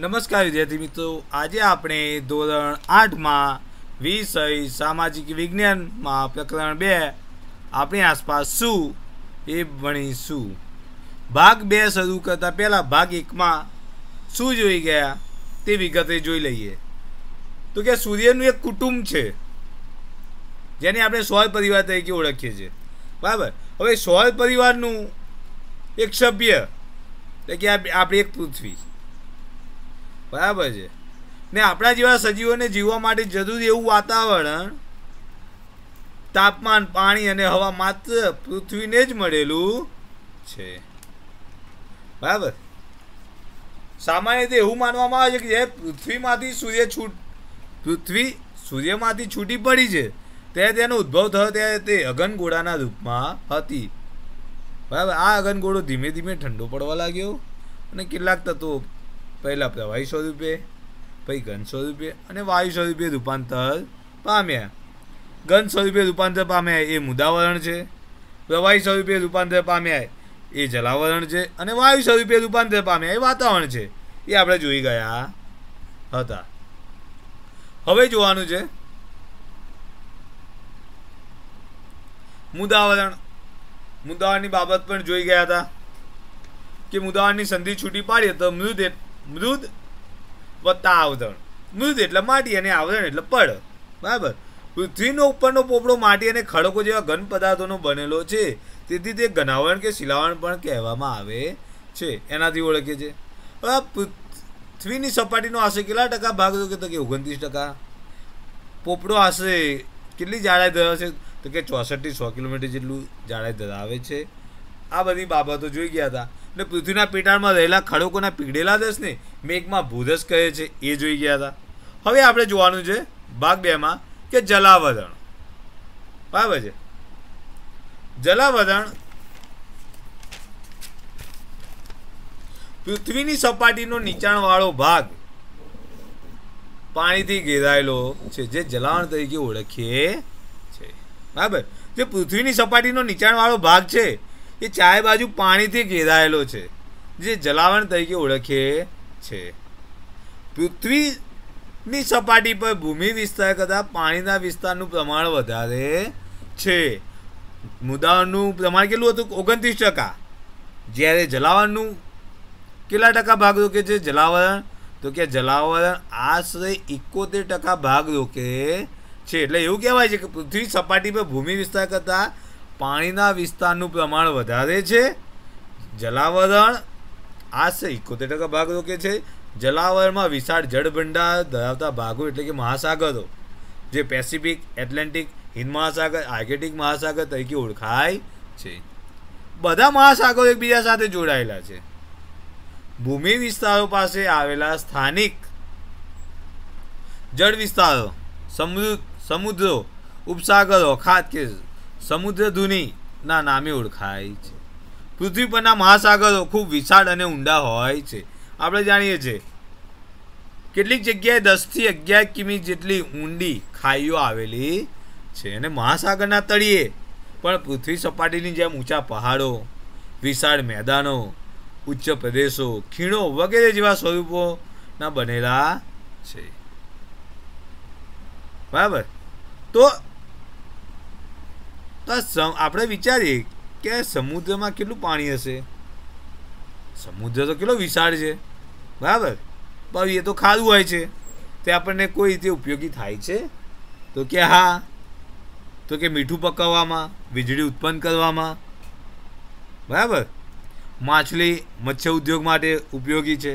નમસ્કાર વિદ્યાર્થી મિત્રો આજે આપણે ધોરણ આઠમાં વિષય સામાજિક વિજ્ઞાનમાં પ્રકરણ બે આપણી આસપાસ શું એ ભણીશું ભાગ બે શરૂ કરતાં પહેલાં ભાગ એકમાં શું જોઈ ગયા તે વિગતે જોઈ લઈએ તો કે સૂર્યનું એક કુટુંબ છે જેને આપણે સૌર પરિવાર તરીકે ઓળખીએ છીએ બરાબર હવે સૌર પરિવારનું એક સભ્ય એટલે કે આપણી એક પૃથ્વી બરાબર છે ને આપણા જેવા સજીવોને જીવવા માટે જરૂરી એવું વાતાવરણ તાપમાન પાણી અને હવા માત્ર પૃથ્વીને જ મળેલું છે બરાબર સામાન્ય રીતે એવું માનવામાં આવે છે કે જ્યારે પૃથ્વીમાંથી સૂર્ય છૂટ પૃથ્વી સૂર્યમાંથી છૂટી પડી છે ત્યારે તેનો ઉદ્ભવ થયો ત્યારે તે અગનગોળાના રૂપમાં હતી બરાબર આ અગનગોળો ધીમે ધીમે ઠંડો પડવા લાગ્યો અને કેટલાક તત્વો પહેલાં પ્રવાહી સ્વરૂપે પછી ઘન સ્વરૂપે અને વાયુ સ્વરૂપે રૂપાંતર પામ્યા ઘન સ્વરૂપે રૂપાંતર પામ્યા એ મુદાવરણ છે પ્રવાહી સ્વરૂપે રૂપાંતર પામ્યા એ જલાવરણ છે અને વાયુ સ્વરૂપે રૂપાંતર પામ્યા એ વાતાવરણ છે એ આપણે જોઈ ગયા હતા હવે જોવાનું છે મુદાવરણ મુદાવરની બાબત પણ જોઈ ગયા હતા કે મુદાવરણની સંધિ છૂટી પાડીએ તો મૃદેહ મૃદ વત્તા આવરણ મૃદ એટલે માટી અને આવરણ એટલે પડ બરાબર પૃથ્વીનો ઉપરનો પોપડો માટી અને ખડકો જેવા ઘન પદાર્થોનો બનેલો છે તેથી તે ઘનાવરણ કે શિલાવરણ પણ કહેવામાં આવે છે એનાથી ઓળખે છે હવે પૃથ્વીની સપાટીનો આશરે કેટલા ટકા ભાગ તો કે ઓગણત્રીસ ટકા પોપડો આશરે કેટલી જાડાઈ ધરાવે છે તો કે ચોસઠથી સો કિલોમીટર જેટલું જાડાઈ ધરાવે છે આ બધી બાબતો જોઈ ગયા હતા એટલે પૃથ્વીના પેટાળમાં રહેલા ખડકોના પીગળેલા ને મેઘમાં ભૂધસ કહે છે એ જોઈ ગયા હતા હવે આપણે જોવાનું છે ભાગ બેમાં કે જલાવધણ બરાબર છે જલાવધણ પૃથ્વીની સપાટીનો નીચાણવાળો ભાગ પાણીથી ઘેરાયેલો છે જે જલાવણ તરીકે ઓળખીએ છે બરાબર જે પૃથ્વીની સપાટીનો નીચાણવાળો ભાગ છે એ ચારે બાજુ પાણીથી ઘેરાયેલો છે જે જલાવણ તરીકે ઓળખે છે પૃથ્વીની સપાટી પર ભૂમિ વિસ્તાર કરતાં પાણીના વિસ્તારનું પ્રમાણ વધારે છે મુદાનું પ્રમાણ કેટલું હતું ઓગણત્રીસ ટકા જ્યારે જલાવરનું કેટલા ટકા ભાગ રોકે છે જલાવરણ તો કે જલાવરણ આશરે એકોતેર ટકા ભાગ રોકે છે એટલે એવું કહેવાય છે કે પૃથ્વી સપાટી પર ભૂમિ વિસ્તાર કરતાં પાણીના વિસ્તારનું પ્રમાણ વધારે છે જલાવરણ આશરે ઇકોતેર ટકા ભાગ રોકે છે જલાવરણમાં વિશાળ જળભંડાર ધરાવતા ભાગો એટલે કે મહાસાગરો જે પેસિફિક એટલાન્ટિક હિન્દ મહાસાગર આર્કેટિક મહાસાગર તરીકે ઓળખાય છે બધા મહાસાગરો એકબીજા સાથે જોડાયેલા છે ભૂમિ વિસ્તારો પાસે આવેલા સ્થાનિક જળ વિસ્તારો સમૃદ્ધ સમુદ્રો ઉપસાગરો ખાત કે સમુદ્ર ધુનીના નામે ઓળખાય છે પૃથ્વી પરના મહાસાગરો ખૂબ વિશાળ અને ઊંડા હોય છે આપણે જાણીએ છીએ કેટલીક જગ્યાએ દસથી અગિયાર કિમી જેટલી ઊંડી ખાઈઓ આવેલી છે અને મહાસાગરના તળિયે પણ પૃથ્વી સપાટીની જેમ ઊંચા પહાડો વિશાળ મેદાનો ઉચ્ચ પ્રદેશો ખીણો વગેરે જેવા સ્વરૂપોના બનેલા છે બરાબર તો તો આપણે વિચારીએ કે સમુદ્રમાં કેટલું પાણી હશે સમુદ્ર તો કેટલો વિશાળ છે બરાબર પણ એ તો ખારું હોય છે તે આપણને કોઈ રીતે ઉપયોગી થાય છે તો કે હા તો કે મીઠું પકવવામાં વીજળી ઉત્પન્ન કરવામાં બરાબર માછલી મત્સ્ય ઉદ્યોગ માટે ઉપયોગી છે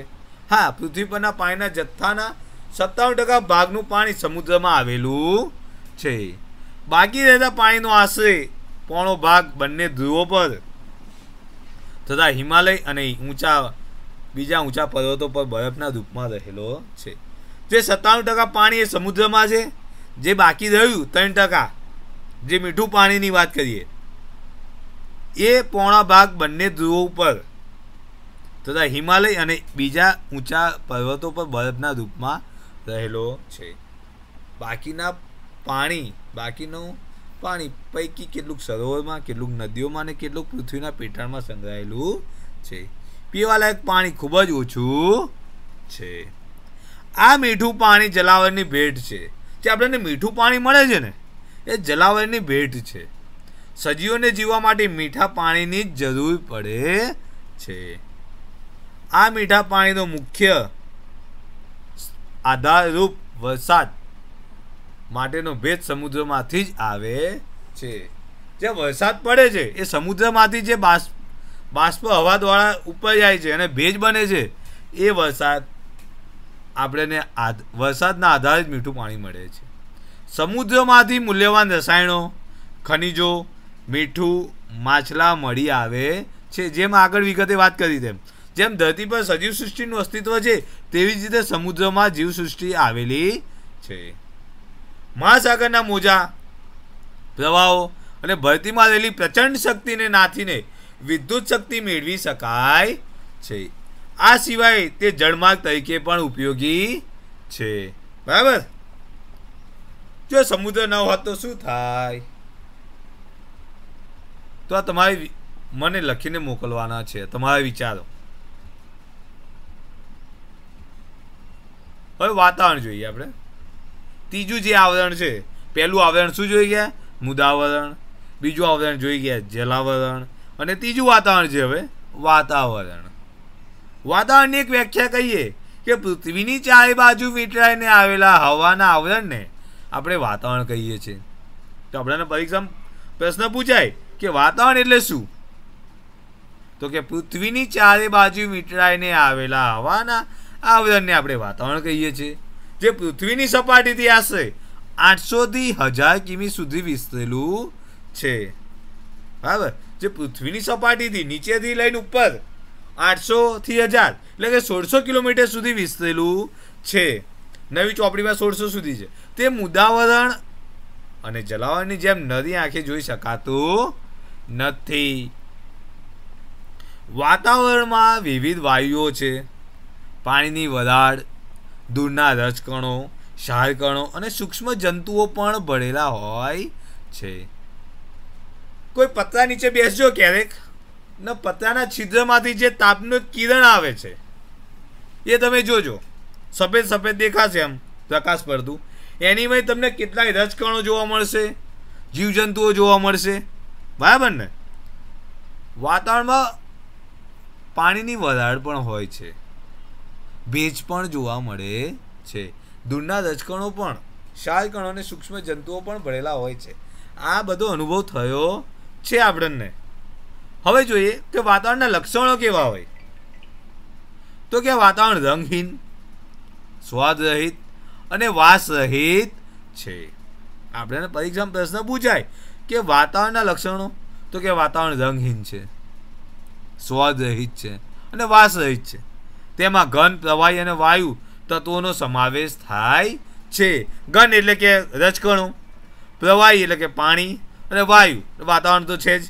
હા પૃથ્વી પરના પાણીના જથ્થાના સત્તાણું ટકા ભાગનું પાણી સમુદ્રમાં આવેલું છે બાકી રહેતા પાણીનો આશરે પોણો ભાગ બંને ધ્રુવો પર તથા હિમાલય અને ઊંચા બીજા ઊંચા પર્વતો પર બરફના રૂપમાં રહેલો છે જે સત્તાણું ટકા પાણી એ સમુદ્રમાં છે જે બાકી રહ્યું ત્રણ ટકા જે મીઠું પાણીની વાત કરીએ એ પોણા ભાગ બંને ધ્રુવો ઉપર તથા હિમાલય અને બીજા ઊંચા પર્વતો પર બરફના રૂપમાં રહેલો છે બાકીના પાણી બાકીનું પાણી પૈકી કેટલુંક સરોવરમાં કેટલુંક નદીઓમાં અને કેટલુંક પૃથ્વીના પેટાળમાં સંગ્રહાયેલું છે પીવાલાયક પાણી ખૂબ જ ઓછું છે આ મીઠું પાણી જલાવરની ભેટ છે જે આપણને મીઠું પાણી મળે છે ને એ જલાવરની ભેટ છે સજીવોને જીવવા માટે મીઠા પાણીની જ જરૂર પડે છે આ મીઠા પાણીનો મુખ્ય આધારરૂપ વરસાદ માટેનો ભેજ સમુદ્રમાંથી જ આવે છે જે વરસાદ પડે છે એ સમુદ્રમાંથી જે બાષ્પ બાષ્પ હવા દ્વારા ઉપર જાય છે અને ભેજ બને છે એ વરસાદ આપણને વરસાદના આધારે જ મીઠું પાણી મળે છે સમુદ્રમાંથી મૂલ્યવાન રસાયણો ખનિજો મીઠું માછલા મળી આવે છે જેમ આગળ વિગતે વાત કરી તેમ જેમ ધરતી પર સજીવ સૃષ્ટિનું અસ્તિત્વ છે તેવી જ રીતે સમુદ્રમાં જીવસૃષ્ટિ આવેલી છે મહાસાગરના મોજા પ્રવાહો અને ભરતીમાં રહેલી પ્રચંડ શક્તિને નાથીને વિદ્યુત શક્તિ મેળવી શકાય છે આ સિવાય તે જળમાર્ગ તરીકે પણ ઉપયોગી છે બરાબર જો સમુદ્ર ન હોત તો શું થાય તો આ તમારે મને લખીને મોકલવાના છે તમારા વિચારો હવે વાતાવરણ જોઈએ આપણે ત્રીજું જે આવરણ છે પહેલું આવરણ શું જોઈ ગયા મુદાવરણ બીજું આવરણ જોઈ ગયા જલાવરણ અને ત્રીજું વાતાવરણ છે હવે વાતાવરણ વાતાવરણની એક વ્યાખ્યા કહીએ કે પૃથ્વીની ચારે બાજુ વીંટળાઈને આવેલા હવાના આવરણને આપણે વાતાવરણ કહીએ છીએ તો આપણને પરીક્ષા પ્રશ્ન પૂછાય કે વાતાવરણ એટલે શું તો કે પૃથ્વીની ચારે બાજુ વીંટળાઈને આવેલા હવાના આવરણને આપણે વાતાવરણ કહીએ છીએ જે પૃથ્વીની સપાટીથી આશરે આઠસોથી હજાર કિમી સુધી વિસ્તરેલું છે બરાબર જે પૃથ્વીની સપાટીથી નીચેથી લઈને ઉપર આઠસોથી હજાર એટલે કે સોળસો કિલોમીટર સુધી વિસ્તરેલું છે નવી ચોપડીમાં સોળસો સુધી છે તે મુદાવરણ અને જલાવરની જેમ નદી આંખે જોઈ શકાતું નથી વાતાવરણમાં વિવિધ વાયુઓ છે પાણીની વરાળ દૂરના રજકણો ક્ષારકણો અને સૂક્ષ્મ જંતુઓ પણ ભરેલા હોય છે કોઈ પતરા નીચે બેસજો ક્યારેક ને પતરાના છિદ્રમાંથી જે તાપનું કિરણ આવે છે એ તમે જોજો સફેદ સફેદ દેખાશે એમ પ્રકાશ પડતું એનીમાં તમને કેટલાય રજકણો જોવા મળશે જીવજંતુઓ જોવા મળશે બરાબર ને વાતાવરણમાં પાણીની વરાળ પણ હોય છે ભેજ પણ જોવા મળે છે દૂરના દચકણો પણ શાલકણો અને સૂક્ષ્મ જંતુઓ પણ ભરેલા હોય છે આ બધો અનુભવ થયો છે આપણને હવે જોઈએ કે વાતાવરણના લક્ષણો કેવા હોય તો કે વાતાવરણ રંગહીન સ્વાદરહિત અને વાસરહિત છે આપણે પરીક્ષામાં પ્રશ્ન પૂછાય કે વાતાવરણના લક્ષણો તો કે વાતાવરણ રંગહીન છે સ્વાદરહિત છે અને વાસરહિત છે તેમાં ઘન પ્રવાહી અને વાયુ તત્વોનો સમાવેશ થાય છે ઘન એટલે કે રજકણું પ્રવાહી એટલે કે પાણી અને વાયુ વાતાવરણ તો છે જ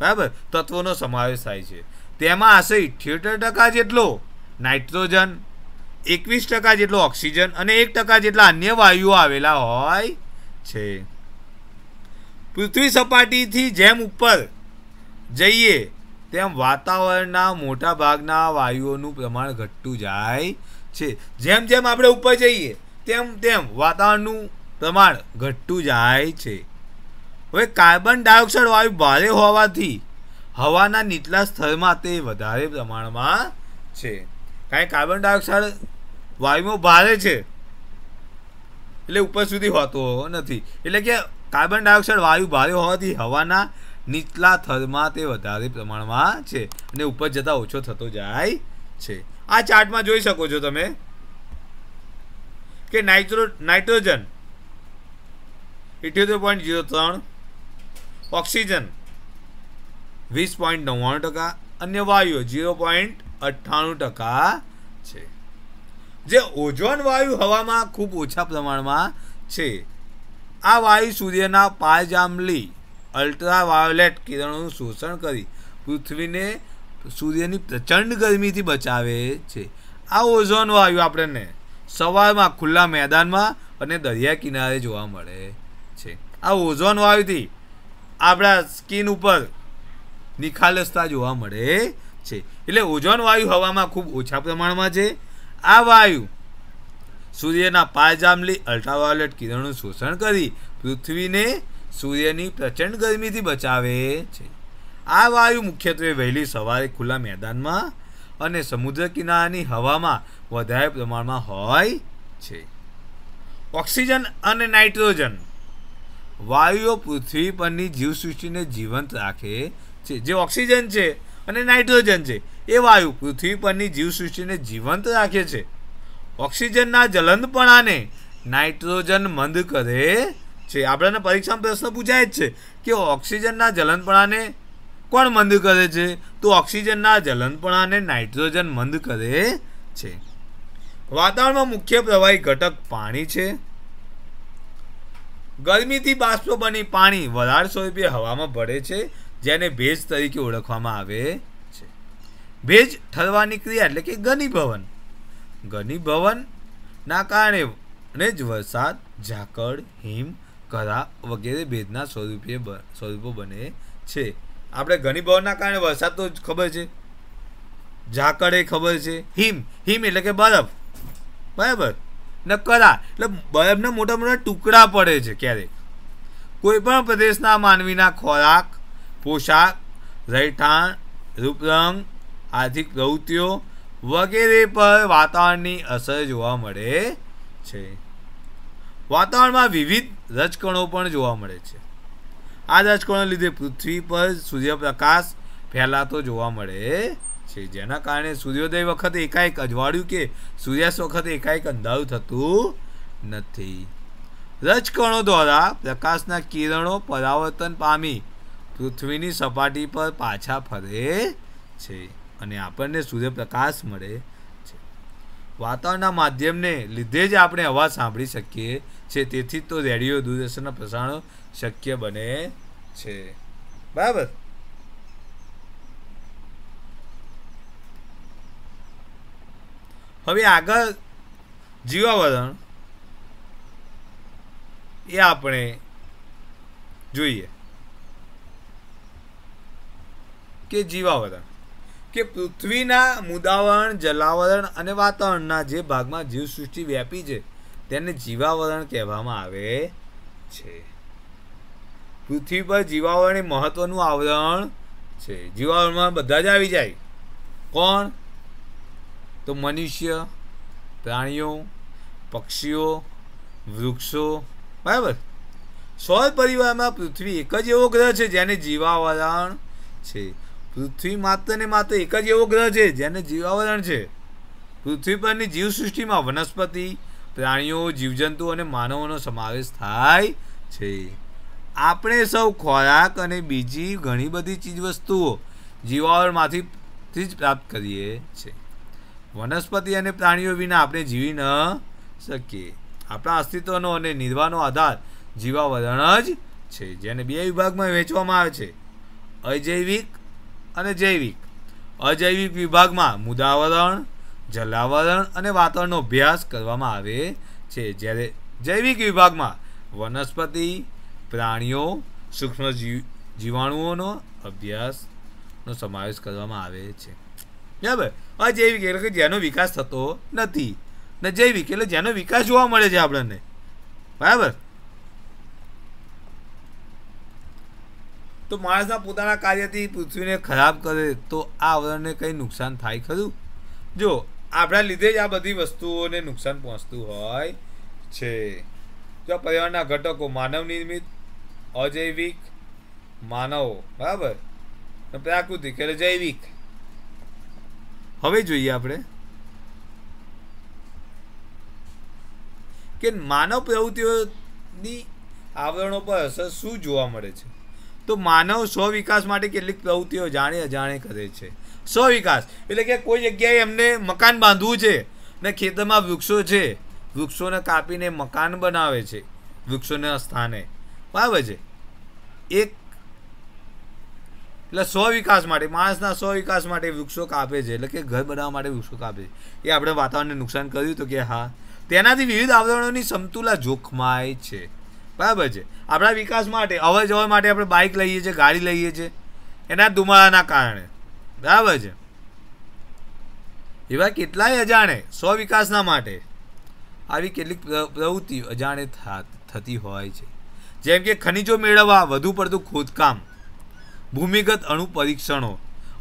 બરાબર તત્વોનો સમાવેશ થાય છે તેમાં આશરે ઇઠ્યોતેર ટકા જેટલો નાઇટ્રોજન એકવીસ ટકા જેટલો ઓક્સિજન અને એક ટકા જેટલા અન્ય વાયુઓ આવેલા હોય છે પૃથ્વી સપાટીથી જેમ ઉપર જઈએ તેમ વાતાવરણના મોટા ભાગના વાયુઓનું પ્રમાણ ઘટતું જાય છે જેમ જેમ આપણે ઉપર જઈએ તેમ તેમ વાતાવરણનું પ્રમાણ ઘટતું જાય છે હવે કાર્બન ડાયોક્સાઇડ વાયુ ભારે હોવાથી હવાના નીચલા સ્થળમાં તે વધારે પ્રમાણમાં છે કારણ કે કાર્બન ડાયોક્સાઇડ વાયુમાં ભારે છે એટલે ઉપર સુધી હોતો નથી એટલે કે કાર્બન ડાયોક્સાઇડ વાયુ ભારે હોવાથી હવાના નીચલા થરમાં તે વધારે પ્રમાણમાં છે અને ઉપર જતાં ઓછો થતો જાય છે આ ચાર્ટમાં જોઈ શકો છો તમે કે નાઇટ્રો નાઇટ્રોજન ઇઠ્યોતેર પોઈન્ટ જીરો ત્રણ ઓક્સિજન વીસ પોઈન્ટ નવ્વાણું ટકા અન્ય વાયુઓ જીરો પોઈન્ટ અઠ્ઠાણું ટકા છે જે ઓઝોન વાયુ હવામાં ખૂબ ઓછા પ્રમાણમાં છે આ વાયુ સૂર્યના પાયજાંબલી અલ્ટ્રાવાયોલેટ કિરણોનું શોષણ કરી પૃથ્વીને સૂર્યની પ્રચંડ ગરમીથી બચાવે છે આ ઓઝોન વાયુ આપણને સવારમાં ખુલ્લા મેદાનમાં અને દરિયા કિનારે જોવા મળે છે આ ઓઝોન વાયુથી આપણા સ્કિન ઉપર નિખાલસતા જોવા મળે છે એટલે ઓઝોન વાયુ હવામાં ખૂબ ઓછા પ્રમાણમાં છે આ વાયુ સૂર્યના પાયજામલી અલ્ટ્રાવાયોલેટ કિરણનું શોષણ કરી પૃથ્વીને સૂર્યની પ્રચંડ ગરમીથી બચાવે છે આ વાયુ મુખ્યત્વે વહેલી સવારે ખુલ્લા મેદાનમાં અને સમુદ્ર કિનારાની હવામાં વધારે પ્રમાણમાં હોય છે ઓક્સિજન અને નાઇટ્રોજન વાયુઓ પૃથ્વી પરની જીવસૃષ્ટિને જીવંત રાખે છે જે ઓક્સિજન છે અને નાઇટ્રોજન છે એ વાયુ પૃથ્વી પરની જીવસૃષ્ટિને જીવંત રાખે છે ઓક્સિજનના જલંદપણાને નાઇટ્રોજન મંદ કરે છે આપણને પરીક્ષામાં પ્રશ્ન પૂછાય જ છે કે ઓક્સિજનના જલનપણાને કોણ મંદ કરે છે તો ઓક્સિજનના જલનપણાને નાઇટ્રોજન મંદ કરે છે વાતાવરણમાં મુખ્ય પ્રવાહી ઘટક પાણી છે ગરમીથી બાષ્પ બની પાણી વરાળ સ્વરૂપે હવામાં ભળે છે જેને ભેજ તરીકે ઓળખવામાં આવે છે ભેજ ઠરવાની ક્રિયા એટલે કે ઘનીભવન ઘનીભવનના કારણે જ વરસાદ ઝાકળ હિમ કરા વગેરે ભેદના સ્વરૂપે સ્વરૂપો બને છે આપણે ઘણી ભાવના કારણે વરસાદ તો ખબર છે એ ખબર છે હિમ હિમ એટલે કે બરફ બરાબર ને કરા એટલે બરફના મોટા મોટા ટુકડા પડે છે ક્યારેક કોઈપણ પ્રદેશના માનવીના ખોરાક પોશાક રહેઠાણ રૂપરંગ આર્થિક પ્રવૃત્તિઓ વગેરે પર વાતાવરણની અસર જોવા મળે છે વાતાવરણમાં વિવિધ રજકણો પણ જોવા મળે છે આ રજકણો લીધે પૃથ્વી પર સૂર્યપ્રકાશ ફેલાતો જોવા મળે છે જેના કારણે સૂર્યોદય વખતે એકાએક અજવાળ્યું કે સૂર્યાસ્ત વખતે એકાએક અંધારું થતું નથી રજકણો દ્વારા પ્રકાશના કિરણો પરાવર્તન પામી પૃથ્વીની સપાટી પર પાછા ફરે છે અને આપણને સૂર્યપ્રકાશ મળે વાતાવરણના માધ્યમને લીધે જ આપણે અવાજ સાંભળી શકીએ છીએ તેથી તો રેડિયો દૂરદર્શનના પ્રસારણ શક્ય બને છે બરાબર હવે આગળ જીવાવરણ એ આપણે જોઈએ કે જીવાવરણ કે પૃથ્વીના મુદાવરણ જલાવરણ અને વાતાવરણના જે ભાગમાં જીવસૃષ્ટિ વ્યાપી છે તેને જીવાવરણ કહેવામાં આવે છે પૃથ્વી પર જીવાવરણ એ મહત્વનું આવરણ છે જીવાવરણમાં બધા જ આવી જાય કોણ તો મનુષ્ય પ્રાણીઓ પક્ષીઓ વૃક્ષો બરાબર સૌર પરિવારમાં પૃથ્વી એક જ એવો ગ્રહ છે જેને જીવાવરણ છે પૃથ્વી માત્ર ને માત્ર એક જ એવો ગ્રહ છે જેને જીવાવરણ છે પૃથ્વી પરની જીવસૃષ્ટિમાં વનસ્પતિ પ્રાણીઓ જીવજંતુ અને માનવોનો સમાવેશ થાય છે આપણે સૌ ખોરાક અને બીજી ઘણી બધી ચીજવસ્તુઓ જીવાવરણમાંથી જ પ્રાપ્ત કરીએ છીએ વનસ્પતિ અને પ્રાણીઓ વિના આપણે જીવી ન શકીએ આપણા અસ્તિત્વનો અને નિર્વાહનો આધાર જીવાવરણ જ છે જેને બે વિભાગમાં વહેંચવામાં આવે છે અજૈવિક અને જૈવિક અજૈવિક વિભાગમાં મુદાવરણ જલાવરણ અને વાતાવરણનો અભ્યાસ કરવામાં આવે છે જ્યારે જૈવિક વિભાગમાં વનસ્પતિ પ્રાણીઓ સૂક્ષ્મ જીવાણુઓનો અભ્યાસનો સમાવેશ કરવામાં આવે છે બરાબર અજૈવિક એટલે કે જેનો વિકાસ થતો નથી ને જૈવિક એટલે જેનો વિકાસ જોવા મળે છે આપણને બરાબર તો માણસના પોતાના કાર્યથી પૃથ્વીને ખરાબ કરે તો આ આવરણને કંઈ નુકસાન થાય ખરું જો આપણા લીધે જ આ બધી વસ્તુઓને નુકસાન પહોંચતું હોય છે જો પર્યાવરણના ઘટકો માનવ નિર્મિત અજૈવિક માનવો બરાબર પ્રાકૃતિક એટલે જૈવિક હવે જોઈએ આપણે કે માનવ પ્રવૃત્તિઓની આવરણો પર અસર શું જોવા મળે છે તો માનવ સ્વ વિકાસ માટે કેટલીક પ્રવૃત્તિઓ જાણે અજાણે કરે છે સ્વ વિકાસ એટલે કે કોઈ જગ્યાએ એમને મકાન બાંધવું છે ને ખેતરમાં વૃક્ષો છે વૃક્ષોને કાપીને મકાન બનાવે છે વૃક્ષોના સ્થાને બરાબર છે એક એટલે સ્વ વિકાસ માટે માણસના સ્વ વિકાસ માટે વૃક્ષો કાપે છે એટલે કે ઘર બનાવવા માટે વૃક્ષો કાપે છે એ આપણે વાતાવરણને નુકસાન કર્યું તો કે હા તેનાથી વિવિધ આવરણોની સમતુલા જોખમાય છે બરાબર છે આપણા વિકાસ માટે અવર જવર માટે આપણે બાઇક લઈએ છીએ ગાડી લઈએ છીએ એના ધુમાડાના કારણે બરાબર છે એવા કેટલાય અજાણે સ્વ વિકાસના માટે આવી કેટલીક પ્રવૃત્તિ અજાણે થતી હોય છે જેમ કે ખનિજો મેળવવા વધુ પડતું ખોદકામ ભૂમિગત અણુ પરીક્ષણો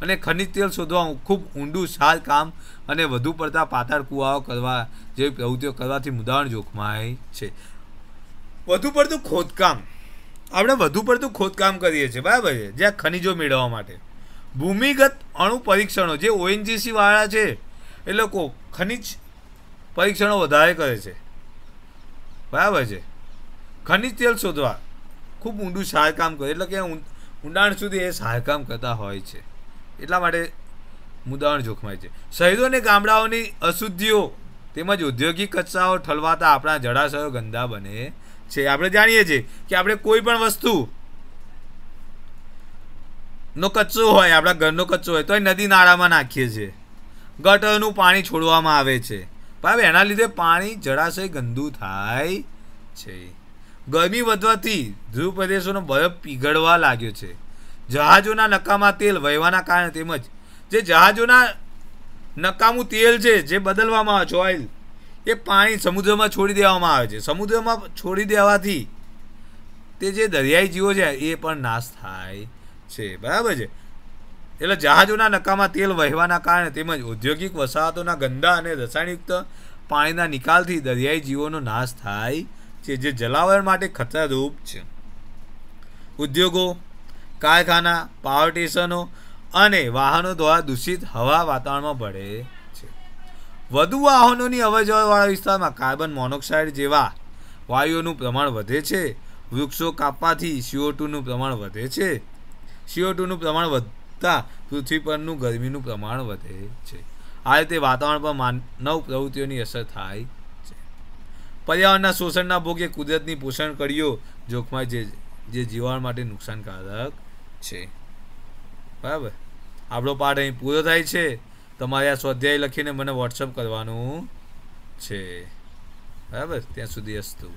અને ખનિજ તેલ શોધવા ખૂબ ઊંડું સાર કામ અને વધુ પડતા પાતાળ કુવાઓ કરવા જેવી પ્રવૃત્તિઓ કરવાથી મુદાણ જોખમાય છે વધુ પડતું ખોદકામ આપણે વધુ પડતું ખોદકામ કરીએ છીએ બરાબર છે જ્યાં ખનિજો મેળવવા માટે ભૂમિગત અણુ પરીક્ષણો જે ઓએનજીસીવાળા છે એ લોકો ખનિજ પરીક્ષણો વધારે કરે છે બરાબર છે ખનિજ તેલ શોધવા ખૂબ ઊંડું સારકામ કરે એટલે કે ઊંડાણ સુધી એ સારકામ કરતા હોય છે એટલા માટે મુદ્દાઓને જોખમાય છે શહેરો અને ગામડાઓની અશુદ્ધિઓ તેમજ ઔદ્યોગિક કચરાઓ ઠલવાતા આપણા જળાશયો ગંદા બને છે આપણે જાણીએ છીએ કે આપણે કોઈ પણ વસ્તુ નો કચરો હોય આપણા ઘરનો કચરો હોય તો એ નદી નાળામાં નાખીએ છીએ ગટરનું પાણી છોડવામાં આવે છે બરાબર એના લીધે પાણી જળાશય ગંદુ થાય છે ગરમી વધવાથી ધ્રુવ પ્રદેશોનો બરફ પીગળવા લાગ્યો છે જહાજોના નકામા તેલ વહેવાના કારણે તેમજ જે જહાજોના નકામું તેલ છે જે બદલવામાં આવે છે ઓઇલ તે પાણી સમુદ્રમાં છોડી દેવામાં આવે છે સમુદ્રમાં છોડી દેવાથી તે જે દરિયાઈ જીવો છે એ પણ નાશ થાય છે બરાબર છે એટલે જહાજોના નકામાં તેલ વહેવાના કારણે તેમજ ઔદ્યોગિક વસાહતોના ગંદા અને રસાયણયુક્ત પાણીના નિકાલથી દરિયાઈ જીવોનો નાશ થાય છે જે જલાવર માટે ખતરારૂપ છે ઉદ્યોગો કારખાના પાવર સ્ટેશનો અને વાહનો દ્વારા દૂષિત હવા વાતાવરણમાં ભળે વધુ વાહનોની અવજવાળા વિસ્તારમાં કાર્બન મોનોક્સાઇડ જેવા વાયુઓનું પ્રમાણ વધે છે વૃક્ષો કાપવાથી સીઓ ટુનું પ્રમાણ વધે છે સીઓ ટુનું પ્રમાણ વધતા પૃથ્વી પરનું ગરમીનું પ્રમાણ વધે છે આ રીતે વાતાવરણ પર માનવ પ્રવૃત્તિઓની અસર થાય છે પર્યાવરણના શોષણના ભોગે કુદરતની પોષણ કડીઓ જોખમાય જે જે જીવાણ માટે નુકસાનકારક છે બરાબર આપણો પાઠ અહીં પૂરો થાય છે તમારે આ સ્વાધ્યાય લખીને મને વોટ્સઅપ કરવાનું છે બરાબર ત્યાં સુધી હસ્તું